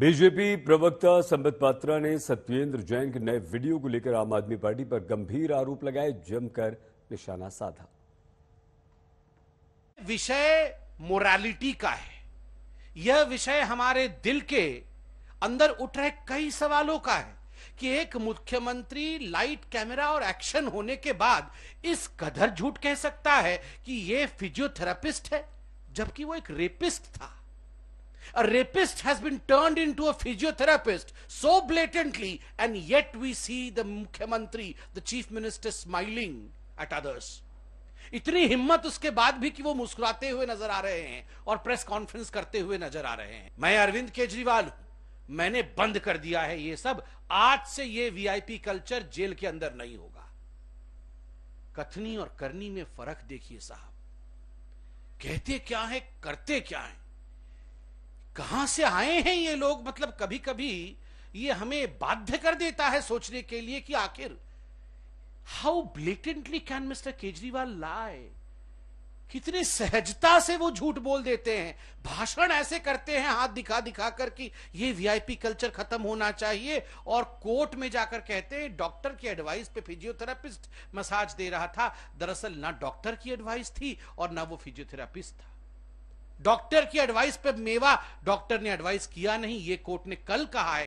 BJP प्रवक्ता संबित पात्रा ने सत्येंद्र जैन के नए वीडियो को लेकर आम आदमी पार्टी पर गंभीर आरोप लगाए जमकर निशाना साधा विषय मोरालिटी का है यह विषय हमारे दिल के अंदर उठ रहे कई सवालों का है कि एक मुख्यमंत्री लाइट कैमरा और एक्शन होने के बाद इस कदर झूठ कह सकता है कि यह फिजियोथेरापिस्ट है जबकि वो एक रेपिस्ट था A rapist has been turned into a physiotherapist so blatantly, and yet we see the Mukhyamantri, the chief minister, smiling at others. इतनी हिम्मत उसके बाद भी कि वो मुस्कुराते हुए नजर आ रहे हैं और प्रेस कॉन्फ्रेंस करते हुए नजर आ रहे हैं मैं अरविंद केजरीवाल हूं मैंने बंद कर दिया है ये सब आज से ये वीआईपी कल्चर जेल के अंदर नहीं होगा कथनी और करनी में फर्क देखिए साहब कहते क्या है करते क्या है कहां से आए हैं ये लोग मतलब कभी कभी ये हमें बाध्य कर देता है सोचने के लिए कि आखिर how blatantly can mister Kejriwal लाए कितनी सहजता से वो झूठ बोल देते हैं भाषण ऐसे करते हैं हाथ दिखा दिखा कर कि ये वीआईपी कल्चर खत्म होना चाहिए और कोर्ट में जाकर कहते हैं डॉक्टर की एडवाइस पे फिजियोथेरापिस्ट मसाज दे रहा था दरअसल ना डॉक्टर की एडवाइस थी और ना वो फिजियोथेरापिस्ट था डॉक्टर की एडवाइस पे मेवा डॉक्टर ने एडवाइस किया नहीं ये कोर्ट ने कल कहा है